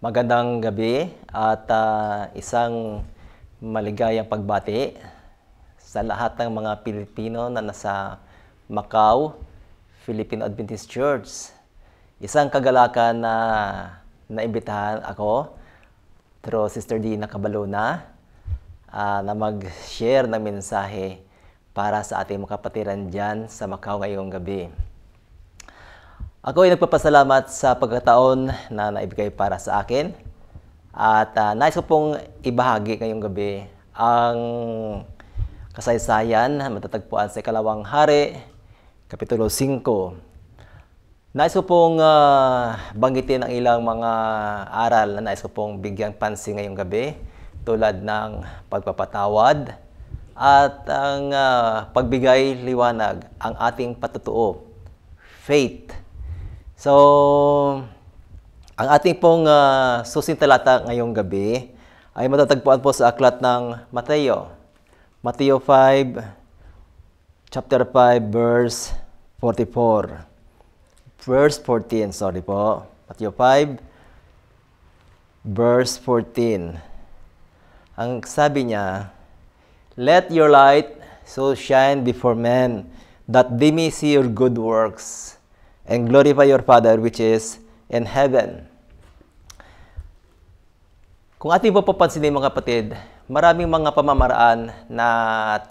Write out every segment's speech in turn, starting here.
Magandang gabi at uh, isang maligayang pagbati sa lahat ng mga Pilipino na nasa Macau, Philippine Adventist Church. Isang kagalakan na naimbitahan ako through Sister Dina Cabalona uh, ah, na mag-share ng mensahe para sa ating mga kapatiran dyan sa Macau ngayong gabi. Ako ay nagpapasalamat sa pagkataon na naibigay para sa akin at uh, nais ko pong ibahagi ngayong gabi ang kasaysayan na matatagpuan sa ikalawang hari, Kapitulo 5. Nais ko pong uh, banggitin ang ilang mga aral na nais ko pong bigyang pansin ngayong gabi tulad ng pagpapatawad at ang uh, pagbigay liwanag ang ating patutuo, faith So, ang ating pong uh, ah, susintalata ngayong gabi ay matatagpuan po sa aklat ng Mateo. Mateo 5, chapter 5, verse 44. Verse 14, sorry po. Mateo 5, verse 14. Ang sabi niya, Let your light so shine before men, that they may see your good works and glorify your Father which is in heaven. Kung ating papapansinin mga kapatid, maraming mga pamamaraan na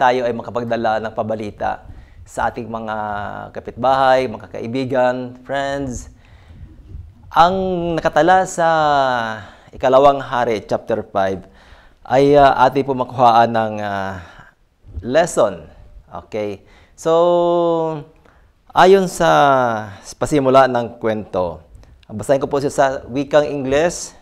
tayo ay makapagdala ng pabalita sa ating mga kapitbahay, mga kaibigan, friends. Ang nakatala sa ikalawang hari, chapter 5, ay uh, ating pumakuhaan ng uh, lesson. Okay? So, Ayon sa pasimula ng kwento, basahin ko po siya sa wikang Ingles.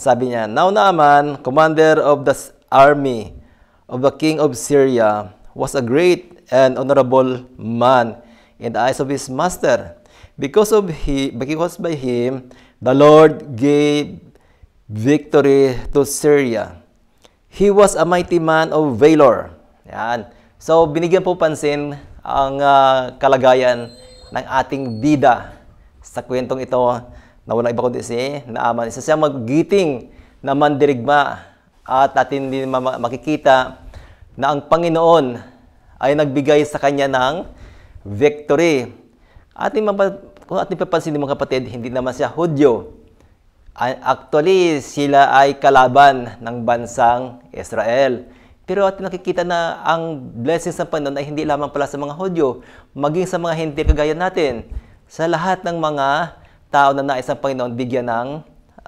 Sabi niya, Now Naaman, commander of the army of the king of Syria, was a great and honorable man in the eyes of his master. Because of he, because by him, the Lord gave victory to Syria. He was a mighty man of valor. Yan. So binigyan po pansin ang uh, kalagayan ng ating bida sa kwentong ito na walang iba kundi si Naaman. Isa siya maggiting na mandirigma at natin din makikita na ang Panginoon ay nagbigay sa kanya ng victory. Ating kung ating papansin mga kapatid, hindi naman siya Hudyo. Actually, sila ay kalaban ng bansang Israel. Pero at nakikita na ang blessings ng Panginoon ay hindi lamang pala sa mga Hudyo, maging sa mga hindi kagaya natin. Sa lahat ng mga tao na nais ng Panginoon, bigyan ng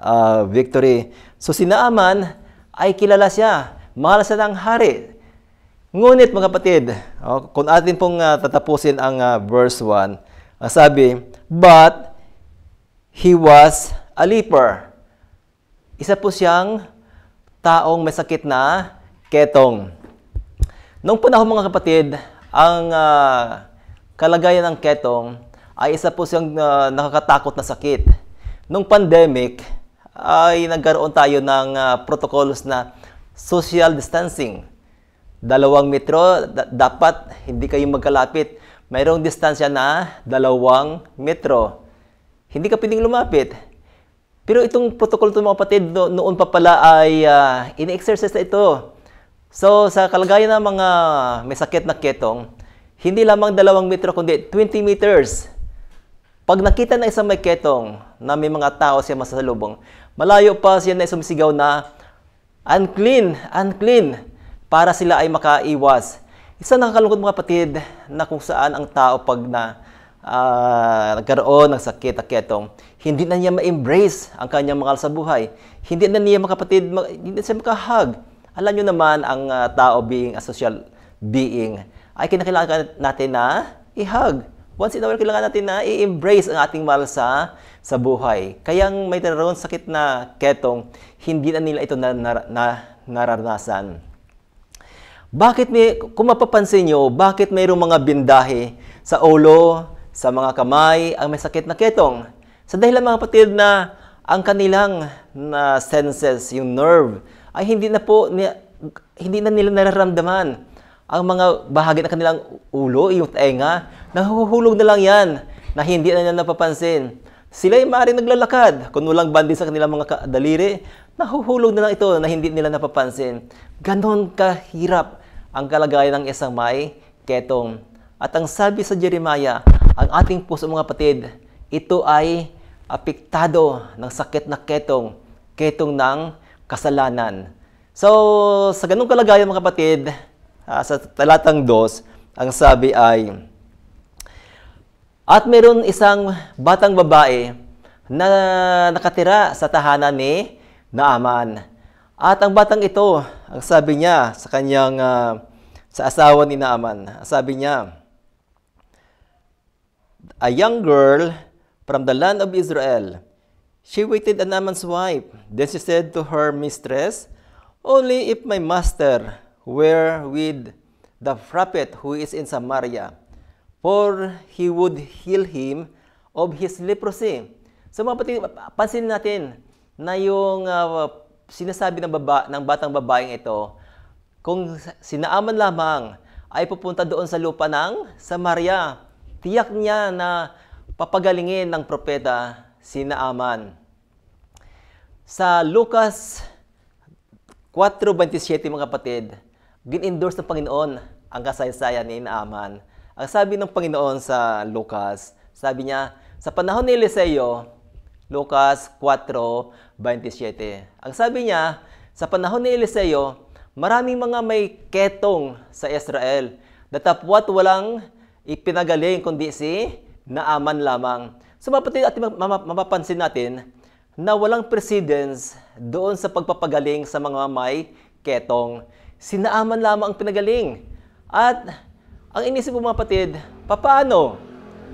uh, victory. So si Naaman ay kilala siya. Mahal siya ng hari. Ngunit mga kapatid, oh, kung atin pong uh, tatapusin ang uh, verse 1, ang sabi, But he was a leper. Isa po siyang taong may sakit na ketong. Noong panahon mga kapatid, ang uh, kalagayan ng ketong ay isa po siyang uh, nakakatakot na sakit. Noong pandemic, ay nagkaroon tayo ng uh, protocols na social distancing. Dalawang metro, dapat hindi kayo magkalapit. Mayroong distansya na dalawang metro. Hindi ka pwedeng lumapit. Pero itong protocol ito mga kapatid, no- noon pa pala ay uh, in-exercise na ito So, sa kalagayan ng mga may sakit na ketong, hindi lamang dalawang metro, kundi 20 meters. Pag nakita na isang may ketong na may mga tao siya masasalubong, malayo pa siya na sumisigaw na unclean, unclean, para sila ay makaiwas. Isa nakakalungkot mga patid na kung saan ang tao pag na uh, nagkaroon ng sakit na ketong, hindi na niya ma-embrace ang kanyang mga sa buhay. Hindi na niya mga kapatid, hindi na siya makahag alam nyo naman, ang ah, tao being a social being, ay kinakailangan natin na i-hug. Once in a while, kailangan natin na i-embrace ang ating mahal sa, sa buhay. Kaya may naroon sakit na ketong, hindi na nila ito na, na, na nararanasan. Bakit may, kung mapapansin nyo, bakit mayroong mga bindahe sa ulo, sa mga kamay, ang may sakit na ketong? Sa so, dahilan mga patid na ang kanilang na senses, yung nerve, ay hindi na po hindi na nila nararamdaman ang mga bahagi ng kanilang ulo, yung tenga, nahuhulog na lang yan na hindi na nila napapansin. Sila ay maaaring naglalakad, kung walang bandi sa kanilang mga daliri, nahuhulog na lang ito na hindi nila napapansin. Ganon kahirap ang kalagayan ng isang may ketong. At ang sabi sa Jeremiah, ang ating puso mga patid, ito ay apektado ng sakit na ketong, ketong ng kasalanan. So, sa ganung kalagayan mga kapatid, ah, sa talatang dos, ang sabi ay, At meron isang batang babae na nakatira sa tahanan ni Naaman. At ang batang ito, ang sabi niya sa kanyang uh, sa asawa ni Naaman, sabi niya, A young girl from the land of Israel. She waited on Naaman's wife. Then she said to her mistress, Only if my master were with the prophet who is in Samaria, for he would heal him of his leprosy. So mga pati, pansin natin na yung uh, sinasabi ng, baba, ng batang babaeng ito, kung sinaaman lamang ay pupunta doon sa lupa ng Samaria. Tiyak niya na papagalingin ng propeta si Naaman. Sa Lucas 4.27 mga kapatid, gin-endorse ng Panginoon ang kasaysayan ni Naaman. Ang sabi ng Panginoon sa Lucas, sabi niya, sa panahon ni Eliseo, Lucas 4.27. Ang sabi niya, sa panahon ni Eliseo, maraming mga may ketong sa Israel, datapwat walang ipinagaling kundi si na aman lamang. So mapatid at mapapansin natin na walang precedence doon sa pagpapagaling sa mga may ketong. Sinaaman lamang ang pinagaling. At ang inisip mo mga patid, papaano?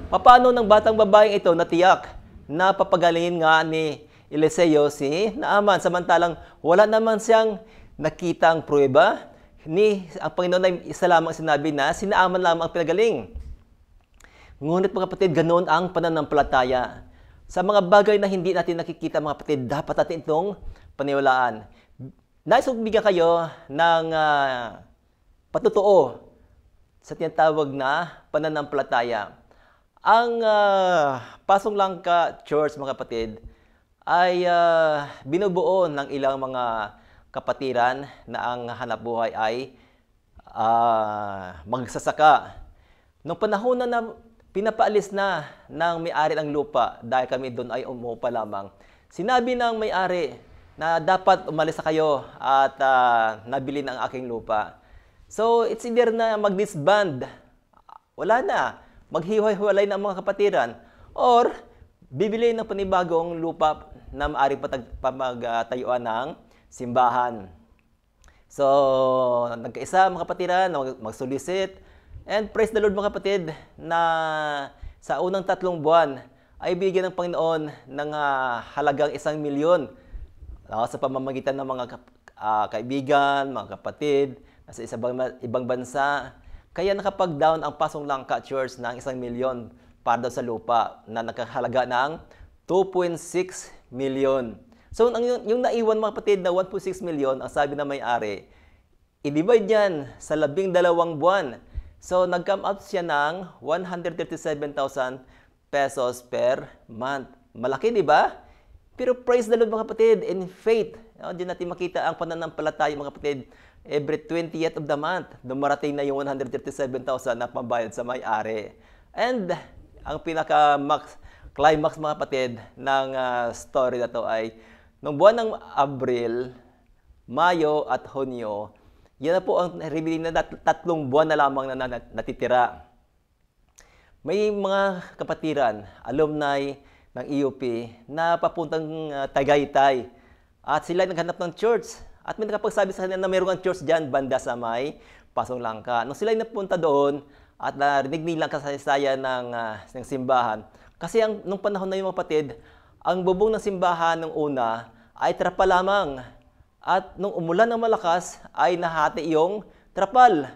Papaano ng batang babaeng ito natiyak na papagalingin nga ni Eliseo si Naaman samantalang wala naman siyang nakita ang pruweba ni ang Panginoon ay isa lamang sinabi na sinaaman lamang ang pinagaling. Ngunit mga kapatid, ganoon ang pananampalataya. Sa mga bagay na hindi natin nakikita mga kapatid, dapat natin itong paniwalaan. Nais kong kayo ng uh, patutuo sa tinatawag na pananampalataya. Ang uh, Pasong Langka Church mga kapatid ay uh, binubuo ng ilang mga kapatiran na ang hanapbuhay ay uh, magsasaka. Noong panahon na, na pinapaalis na ng may-ari ng lupa dahil kami doon ay umupa lamang. Sinabi ng may-ari na dapat umalis na kayo at uh, nabili na ang aking lupa. So, it's either na mag-disband, wala na, maghiwalay na ang mga kapatiran, or bibili ng panibagong lupa na maari pamagtayuan ng simbahan. So, nagkaisa mga kapatiran na mag-solicit And praise the Lord mga kapatid na sa unang tatlong buwan ay bigyan ng Panginoon ng uh, halagang isang milyon uh, sa pamamagitan ng mga uh, kaibigan, mga kapatid, sa isang ibang bansa. Kaya nakapag-down ang Pasong Langka Church ng isang milyon para daw sa lupa na nakahalaga ng 2.6 milyon. So, yung, yung naiwan mga kapatid na 1.6 milyon, ang sabi na may-ari, i-divide yan sa labing dalawang buwan So, nag-come out siya ng 137,000 pesos per month. Malaki, di ba? Pero praise the Lord, mga kapatid, in faith. O, diyan natin makita ang pananampalataya, mga kapatid. Every 20th of the month, dumarating na yung 137,000 na pambayad sa may-ari. And ang pinaka-max, climax, mga kapatid, ng uh, story na to ay, nung buwan ng Abril, Mayo at Hunyo, yan na po ang remedy na tatlong buwan na lamang na natitira. May mga kapatiran, alumni ng EOP na papuntang uh, Tagaytay at sila naghanap ng church at may nakapagsabi sa kanila na mayroon ang church dyan banda sa may Pasong Langka. Nung sila napunta doon at narinig nila ang kasaysayan ng, uh, ng simbahan, kasi ang, nung panahon na yung mga patid, ang bubong ng simbahan ng una ay trapa lamang at nung umulan ng malakas ay nahati yung trapal.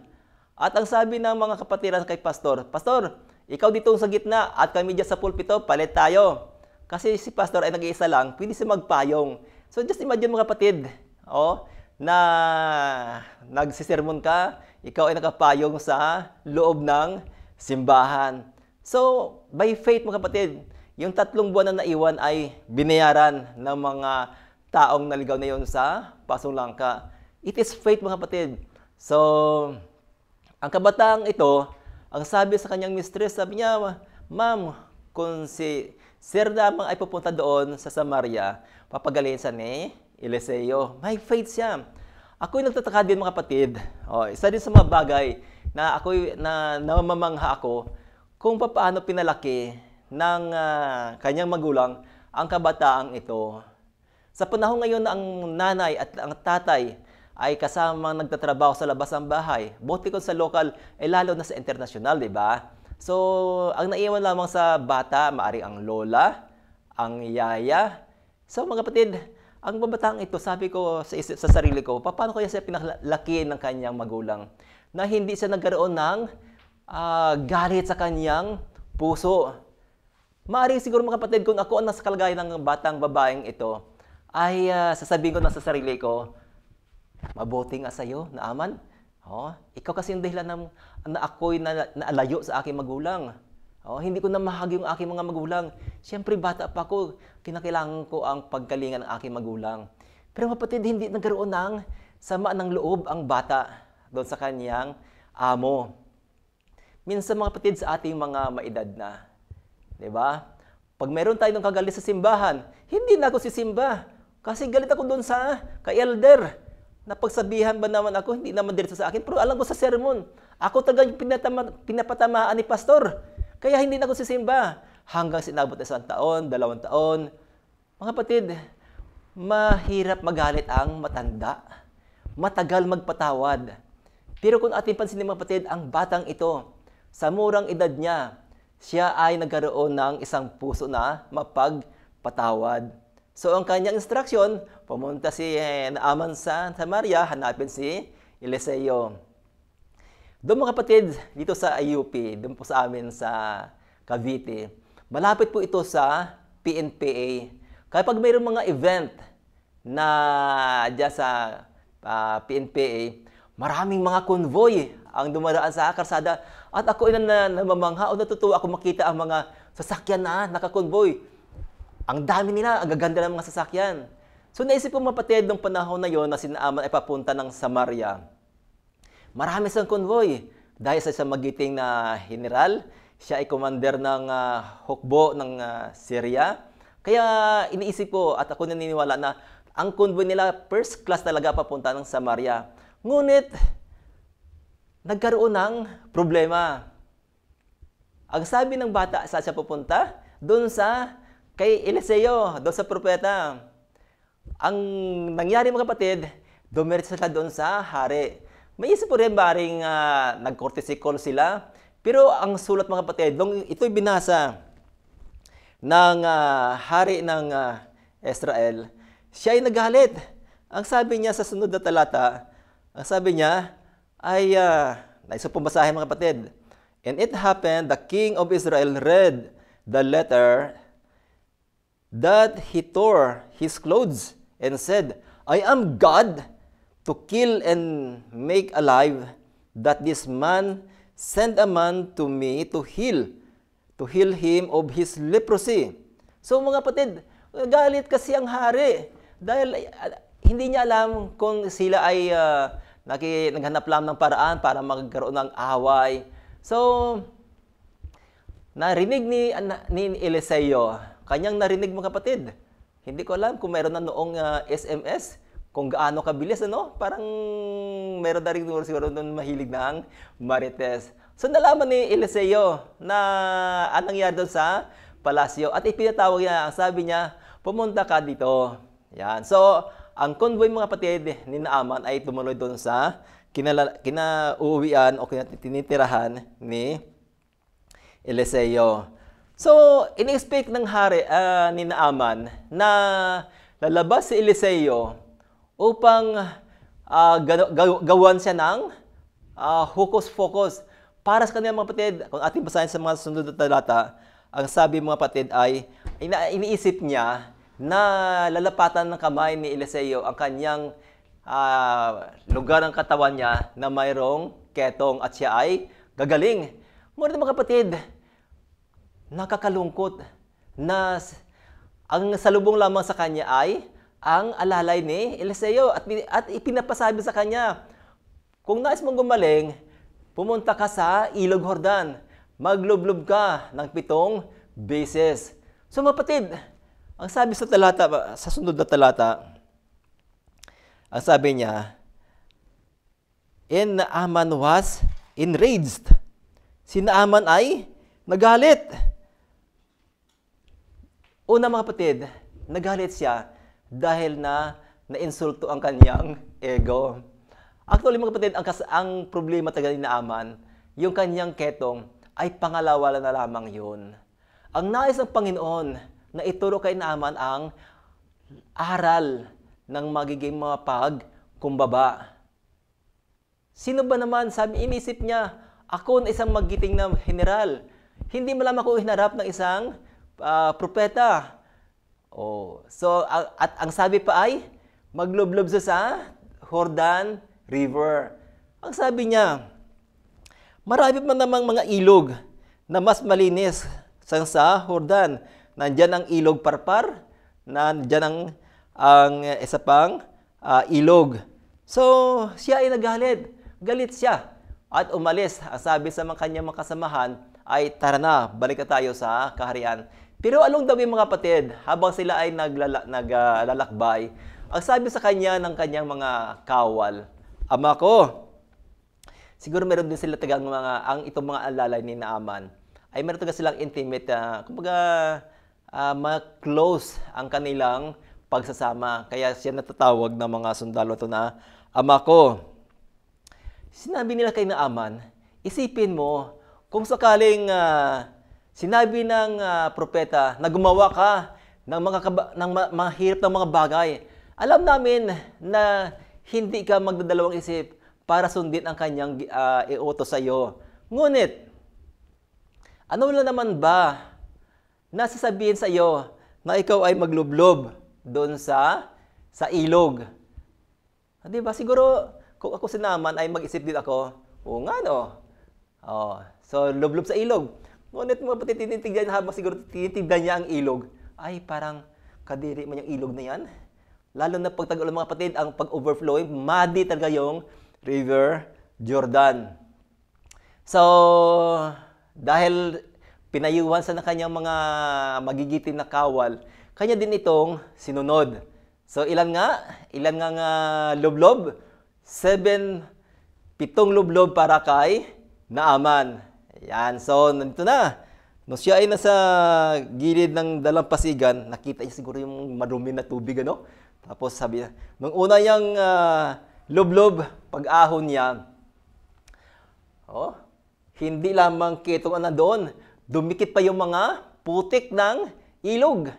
At ang sabi ng mga kapatiran kay pastor, Pastor, ikaw dito sa gitna at kami dyan sa pulpito, palit tayo. Kasi si pastor ay nag-iisa lang, pwede siya magpayong. So just imagine mga kapatid, oh, na nagsisermon ka, ikaw ay nakapayong sa loob ng simbahan. So, by faith mga kapatid, yung tatlong buwan na naiwan ay binayaran ng mga taong naligaw na yon sa Pasong Langka. It is fate mga kapatid. So, ang kabataang ito, ang sabi sa kanyang mistress, sabi niya, Ma'am, kung si Sir Damang ay pupunta doon sa Samaria, papagaling sa ni Eliseo. May faith siya. Ako'y nagtataka din mga kapatid. O, oh, isa din sa mga bagay na ako na, namamangha ako kung paano pinalaki ng uh, kanyang magulang ang kabataang ito. Sa panahon ngayon na ang nanay at ang tatay ay kasama nagtatrabaho sa labas ng bahay, buti kung sa local, eh lalo na sa international, di ba? So, ang naiwan lamang sa bata, maari ang lola, ang yaya. So, mga kapatid, ang babatang ito, sabi ko sa, isip, sa sarili ko, paano kaya siya pinalaki ng kanyang magulang na hindi siya nagkaroon ng uh, galit sa kanyang puso. Maari siguro mga kapatid, kung ako ang nasa kalagayan ng batang babaeng ito, ay uh, sasabihin ko na sa sarili ko, mabuti nga sa'yo, naaman. Oh, ikaw kasi yung dahilan ng, na ako'y na, naalayo sa aking magulang. Oh, hindi ko na mahagi yung aking mga magulang. Siyempre, bata pa ako. Kinakailangan ko ang pagkalinga ng aking magulang. Pero kapatid, hindi nagkaroon ng sama ng loob ang bata doon sa kanyang amo. Minsan mga kapatid sa ating mga maedad na. di ba? Pag meron tayo ng kagalis sa simbahan, hindi na ako sisimba kasi galit ako doon sa kay elder. Napagsabihan ba naman ako? Hindi naman diretso sa akin. Pero alam ko sa sermon, ako talaga yung pinatama, pinapatamaan ni pastor. Kaya hindi na ako sisimba. Hanggang sinabot na isang taon, dalawang taon. Mga kapatid, mahirap magalit ang matanda. Matagal magpatawad. Pero kung ating pansinin mga kapatid, ang batang ito, sa murang edad niya, siya ay nagkaroon ng isang puso na mapagpatawad. So ang kanyang instruction, pumunta si Naaman eh, sa Samaria, hanapin si Eliseo. Doon mga kapatid, dito sa IUP, doon po sa amin sa Cavite, malapit po ito sa PNPA. Kaya pag mayroong mga event na dyan sa uh, ah, PNPA, maraming mga convoy ang dumaraan sa karsada at ako ay namamangha o natutuwa ako makita ang mga sasakyan na nakakonvoy ang dami nila, ang gaganda ng mga sasakyan. So naisip ko mapatid ng panahon na yon na sinaaman ay papunta ng Samaria. Marami siyang konvoy. Dahil sa isang magiting na general, siya ay commander ng uh, hukbo ng uh, Syria. Kaya iniisip ko at ako naniniwala na ang konvoy nila first class talaga papunta ng Samaria. Ngunit nagkaroon ng problema. Ang sabi ng bata sa siya pupunta doon sa kay Eliseo, doon sa propeta. Ang nangyari mga kapatid, dumiretso sila doon sa hari. May isip po rin baring uh, ah, nag-courtesy call sila. Pero ang sulat mga kapatid, nung ito'y binasa ng uh, hari ng uh, Israel, siya ay nagalit. Ang sabi niya sa sunod na talata, ang sabi niya ay, uh, naisa pong basahin mga kapatid, And it happened, the king of Israel read the letter that he tore his clothes and said, I am God to kill and make alive, that this man sent a man to me to heal, to heal him of his leprosy. So mga kapatid, galit kasi ang hari dahil eh, ah, hindi niya alam kung sila ay uh, naki, naghanap lang ng paraan para magkaroon ng away. So, narinig ni, ah, ni Eliseo kanyang narinig mga kapatid. Hindi ko alam kung meron na noong uh, ah, SMS, kung gaano kabilis, ano? Parang meron na rin siguro noon mahilig ng Marites. So nalaman ni Eliseo na anong nangyari doon sa palasyo at ipinatawag niya, ang sabi niya, pumunta ka dito. Yan. So, ang convoy mga kapatid ni Naaman ay tumuloy doon sa kinala, kinauuwian o tinitirahan ni Eliseo. So, inexpect ng hari uh, ni Naaman na lalabas si Eliseo upang uh, gawan siya ng uh, ah, hukos-focus. Para sa kanilang mga patid, kung ating basahin sa mga sunod na talata, ang sabi mga patid ay ina- iniisip niya na lalapatan ng kamay ni Eliseo ang kanyang uh, lugar ng katawan niya na mayroong ketong at siya ay gagaling. Ngunit mga kapatid, Nakakalungkot na ang salubong lamang sa kanya ay ang alalay ni Eliseo at, at ipinapasabi sa kanya, kung nais mong gumaling, pumunta ka sa Ilog Hordan, maglublob ka ng pitong beses. So mapatid, ang sabi sa talata, sa sunod na talata, ang sabi niya, And Naaman was enraged. Si Naaman ay nagalit. Una mga kapatid, nagalit siya dahil na nainsulto ang kanyang ego. Actually mga kapatid, ang, kas- ang problema taga ni Naaman, yung kanyang ketong ay pangalawa na lamang yun. Ang nais ng Panginoon na ituro kay Naaman ang aral ng magiging mga pagkumbaba. Sino ba naman, sabi, inisip niya, ako na isang magiting na general. Hindi malamang ako hinarap ng isang uh, propeta. Oh, so ah, at ang sabi pa ay maglublob sa Jordan River. Ang sabi niya, marami pa namang mga ilog na mas malinis sa sa Jordan. Nandiyan ang ilog Parpar, nandiyan ang ang isa pang uh, ilog. So, siya ay nagalit. Galit siya. At umalis, ang sabi sa mga kanyang makasamahan ay, tara na, balik tayo sa kaharian pero along the way mga kapatid, habang sila ay naglalakbay, naglala, nag, ang sabi sa kanya ng kanyang mga kawal, Ama ko, siguro meron din sila tagang mga, ang itong mga alalay ni Naaman, ay meron tagang silang intimate, uh, kumbaga, uh, ah, ma-close ang kanilang pagsasama. Kaya siya natatawag ng mga sundalo to na, Ama ko, sinabi nila kay Naaman, isipin mo, kung sakaling uh, Sinabi ng uh, propeta na ka ng mga, ng ma- mahirap na mga bagay. Alam namin na hindi ka magdadalawang isip para sundin ang kanyang uh, iuto sa iyo. Ngunit, ano lang naman ba na sasabihin sa iyo na ikaw ay maglublob doon sa sa ilog? Ah, di ba? Siguro, kung ako sinaman ay mag-isip din ako, o nga no. Oh, so, lublob sa ilog. Ngunit mga kapatid, tinitignan niya habang siguro tinitignan niya ang ilog. Ay, parang kadiri man yung ilog na yan. Lalo na pag tag-ulan mga kapatid, ang pag-overflowing, muddy talaga yung River Jordan. So, dahil pinayuhan sa kanyang mga magigitin na kawal, kanya din itong sinunod. So, ilan nga? Ilan nga nga lublob? Seven, pitong lublob para kay Naaman. Yan, so nandito na. No siya ay nasa gilid ng dalampasigan, nakita niya siguro yung marumi na tubig, ano? Tapos sabi niya, nung una niyang uh, lublob, pag-ahon niya, oh, hindi lamang kitong ano doon, dumikit pa yung mga putik ng ilog.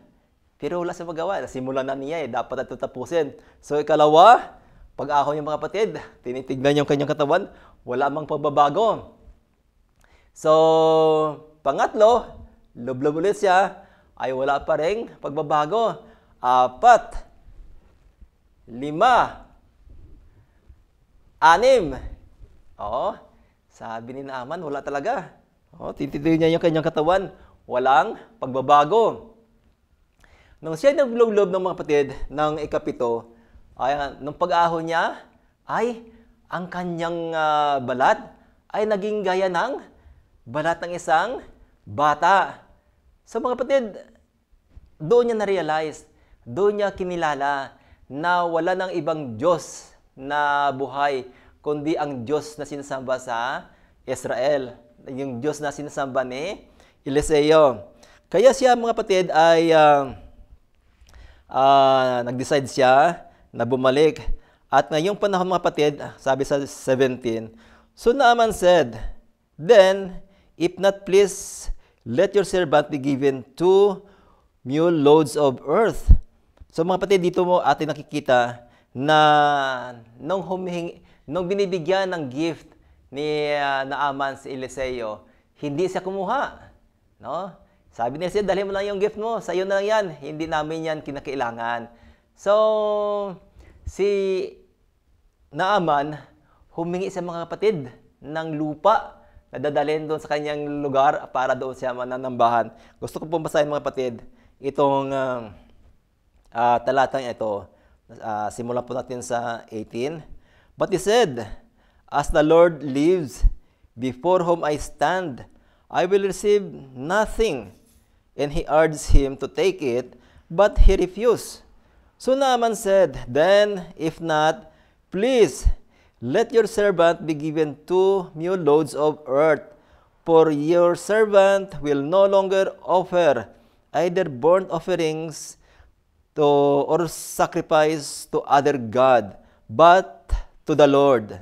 Pero wala sa magawa, nasimulan na niya eh, dapat at tapusin. So ikalawa, pag-ahon yung mga kapatid, tinitignan yung kanyang katawan, wala mang pagbabago. So, pangatlo, lublob ulit siya ay wala pa rin pagbabago. Apat, lima, anim. Oo, sabi ni Naaman, wala talaga. Oo, titituloy niya yung kanyang katawan. Walang pagbabago. Nung siya naglublob ng mga kapatid ng ikapito, ay, nung pag-ahon niya, ay ang kanyang uh, balat ay naging gaya ng balat ng isang bata. So mga kapatid, doon niya na-realize, doon niya kinilala na wala ng ibang Diyos na buhay, kundi ang Diyos na sinasamba sa Israel. Yung Diyos na sinasamba ni Eliseo. Kaya siya mga kapatid ay uh, uh, nag-decide siya na bumalik. At ngayong panahon mga kapatid, sabi sa 17, So Naaman said, Then If not, please let your servant be given two mule loads of earth. So mga kapatid, dito mo atin nakikita na nung, humihing, nung binibigyan ng gift ni uh, Naaman si Eliseo, hindi siya kumuha. No? Sabi niya Eliseo, dalhin mo lang yung gift mo, sa iyo na lang yan, hindi namin yan kinakailangan. So, si Naaman humingi sa mga kapatid ng lupa nadadalhin doon sa kanyang lugar para doon siya mananambahan. Gusto ko pong basahin mga kapatid itong uh, uh, talatang ito. Uh, simulan po natin sa 18. But he said, As the Lord lives, before whom I stand, I will receive nothing. And he urged him to take it, but he refused. So Naaman said, Then, if not, please Let your servant be given two mule loads of earth, for your servant will no longer offer either burnt offerings to, or sacrifice to other God, but to the Lord.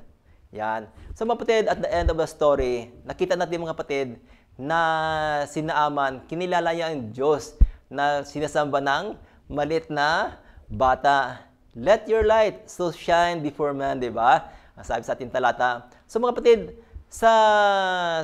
Yan. So mga kapatid, at the end of the story, nakita natin mga patid na sinaaman, kinilala niya ang Diyos na sinasamba ng malit na bata. Let your light so shine before man, di ba? Sabi sa ating talata. So mga kapatid, sa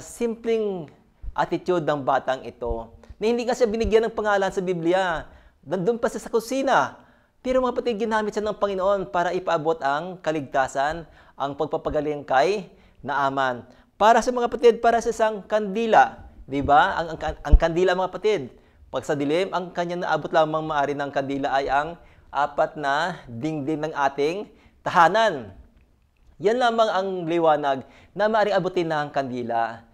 simpleng attitude ng batang ito, na hindi kasi binigyan ng pangalan sa Biblia, nandun pa siya sa kusina. Pero mga kapatid, ginamit siya ng Panginoon para ipaabot ang kaligtasan, ang pagpapagaling kay Naaman. Para sa mga kapatid, para sa isang kandila. Di ba? Ang, ang, ang kandila mga kapatid. Pag sa dilim, ang kanya naabot lamang maari ng kandila ay ang apat na dingding ng ating tahanan. Yan lamang ang liwanag na maaaring abutin ng kandila.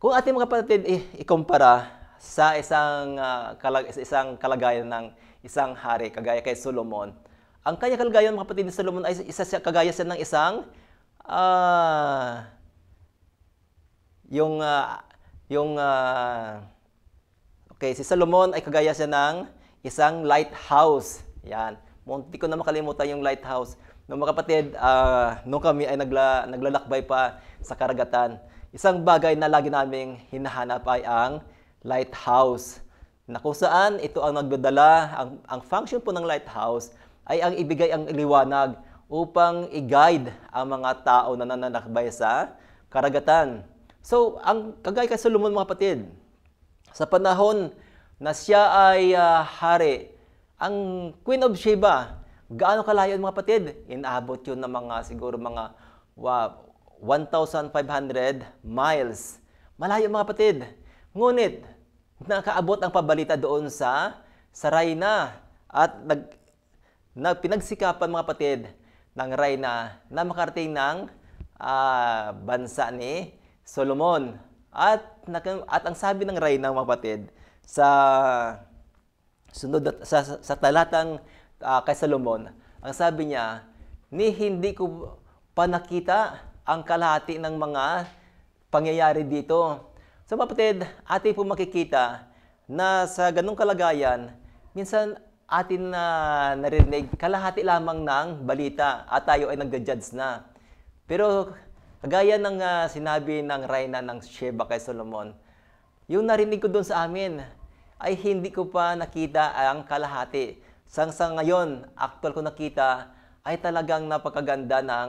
Kung ating mga kapatid eh, ikumpara sa isang, uh, kalag isang kalagayan ng isang hari, kagaya kay Solomon, ang kanya kalagayan mga kapatid ni Solomon ay isa siya, kagaya siya ng isang uh, yung uh, yung uh, okay, si Solomon ay kagaya siya ng isang lighthouse. Yan. Munti ko na makalimutan yung lighthouse. No, mga kapatid, uh, nung kami ay nagla, naglalakbay pa sa karagatan, isang bagay na lagi naming hinahanap ay ang lighthouse na kung saan ito ang nagdadala, ang, ang function po ng lighthouse ay ang ibigay ang liwanag upang i-guide ang mga tao na nananakbay sa karagatan. So, ang kagay kay Solomon mga kapatid, sa panahon na siya ay uh, hari, ang Queen of Sheba Gaano kalayo mga patid? Inabot yun ng mga siguro mga wow, 1,500 miles. Malayo mga patid. Ngunit, nakaabot ang pabalita doon sa sa Raina at nag, nag pinagsikapan mga patid ng Raina na makarating ng uh, bansa ni Solomon. At, at ang sabi ng Raina mga patid sa sunod sa, sa, sa talatang uh, kay Solomon, ang sabi niya, ni hindi ko panakita ang kalahati ng mga pangyayari dito. So kapatid, atin po makikita na sa ganong kalagayan, minsan atin na narinig kalahati lamang ng balita at tayo ay nagja-judge na. Pero kagaya ng uh, sinabi ng Raina ng Sheba kay Solomon, yung narinig ko doon sa amin ay hindi ko pa nakita ang kalahati. Sang sa ngayon, actual ko nakita, ay talagang napakaganda ng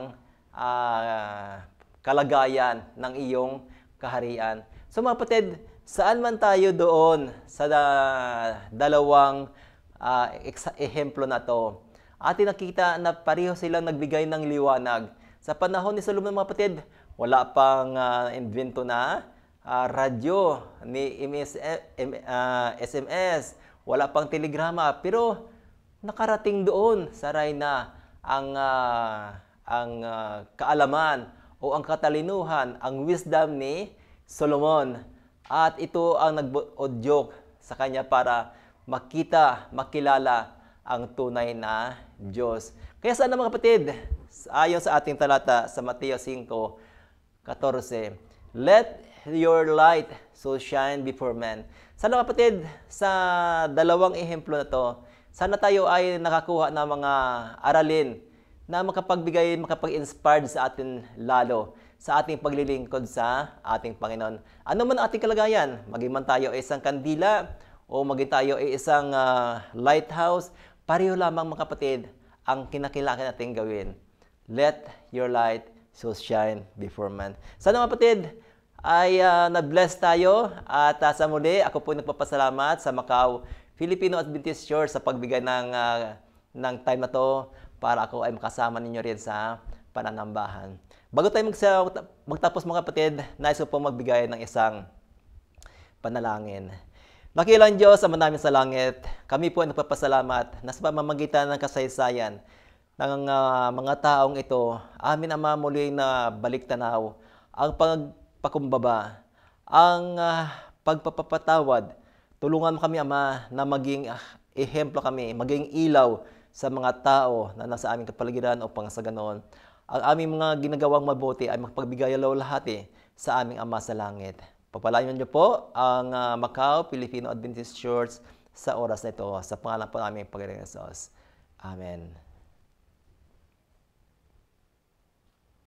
uh, kalagayan ng iyong kaharian. So mga patid, saan man tayo doon sa uh, dalawang uh, ehemplo na to, atin nakita na pareho silang nagbigay ng liwanag. Sa panahon ni Solomon mga patid, wala pang uh, invento na uh, radyo ni MS, uh, SMS, wala pang telegrama, pero nakarating doon sa Reyna ang uh, ang uh, kaalaman o ang katalinuhan, ang wisdom ni Solomon. At ito ang nag nagbuodyok sa kanya para makita, makilala ang tunay na Diyos. Kaya sana mga kapatid, ayon sa ating talata sa Mateo 5:14, Let your light so shine before men. Sana kapatid, sa dalawang ehemplo na to, sana tayo ay nakakuha ng mga aralin na makapagbigay, makapag-inspired sa atin lalo sa ating paglilingkod sa ating Panginoon. Ano man ating kalagayan, maging man tayo ay isang kandila o maging tayo ay isang uh, lighthouse, pareho lamang mga kapatid ang kinakailangan natin gawin. Let your light so shine before man. Sana mga kapatid, ay uh, na-bless tayo at uh, sa muli, ako po nagpapasalamat sa Macau Filipino Adventist Church sa pagbigay ng, uh, ng time na to para ako ay makasama ninyo rin sa pananambahan. Bago tayo magtapos mga kapatid, nais ko po magbigay ng isang panalangin. Nakilang Diyos, Ama namin sa langit, kami po ay nagpapasalamat na sa pamamagitan ng kasaysayan ng uh, mga taong ito, amin Ama muli na balik tanaw ang pagpakumbaba, ang uh, pagpapapatawad Tulungan mo kami, Ama, na maging ah, ehemplo kami, maging ilaw sa mga tao na nasa aming kapaligiran o pangasaganoon. Ang aming mga ginagawang mabuti ay makapagbigay alaw lahat eh, sa aming Ama sa Langit. Papalayan niyo po ang uh, Macau Filipino Adventist Church sa oras na ito. Sa pangalan po namin, Panginoon Amen.